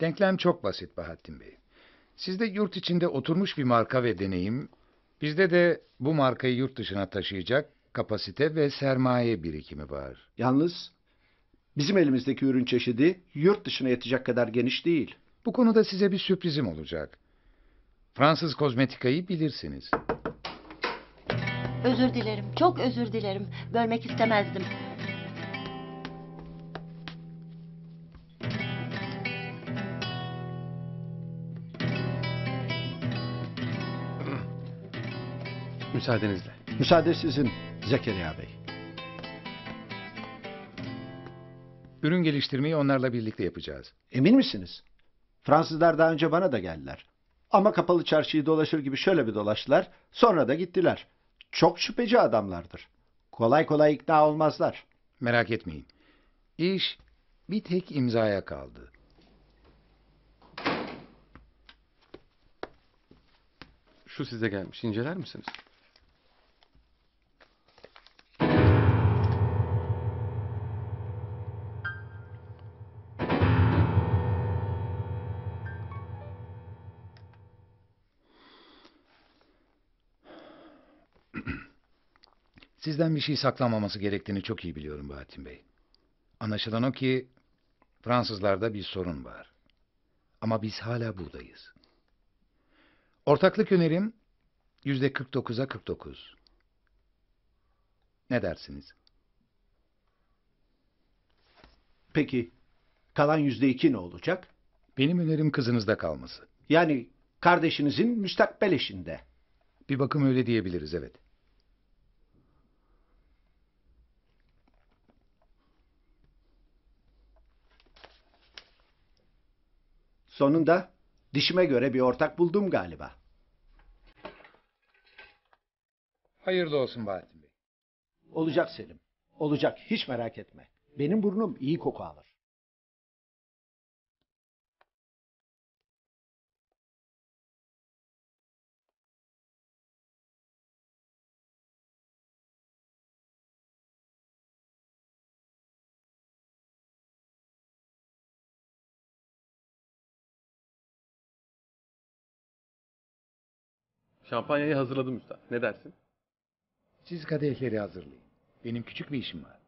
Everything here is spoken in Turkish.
Denklem çok basit Bahattin Bey. Sizde yurt içinde oturmuş bir marka ve deneyim, bizde de bu markayı yurt dışına taşıyacak kapasite ve sermaye birikimi var. Yalnız bizim elimizdeki ürün çeşidi yurt dışına yetecek kadar geniş değil. Bu konuda size bir sürprizim olacak. Fransız kozmetikayı bilirsiniz. Özür dilerim, çok özür dilerim. Bölmek istemezdim. Müsaadenizle. Müsaade sizin Zekeriya Bey. Ürün geliştirmeyi onlarla birlikte yapacağız. Emin misiniz? Fransızlar daha önce bana da geldiler. Ama kapalı çarşıyı dolaşır gibi şöyle bir dolaştılar. Sonra da gittiler. Çok şüpheci adamlardır. Kolay kolay ikna olmazlar. Merak etmeyin. İş bir tek imzaya kaldı. Şu size gelmiş. İnceler misiniz? Sizden bir şey saklanmaması gerektiğini çok iyi biliyorum Bahattin Bey. Anlaşılan o ki Fransızlarda bir sorun var. Ama biz hala buradayız. Ortaklık önerim yüzde 49'a 49. Ne dersiniz? Peki kalan yüzde iki ne olacak? Benim önerim kızınızda kalması. Yani kardeşinizin müstakbel eşinde. Bir bakım öyle diyebiliriz evet. Sonunda dişime göre bir ortak buldum galiba. Hayırlı olsun Bahattin Bey. Olacak Selim. Olacak hiç merak etme. Benim burnum iyi koku alır. Şampanyayı hazırladım usta. Ne dersin? Siz kadehleri hazırlayın. Benim küçük bir işim var.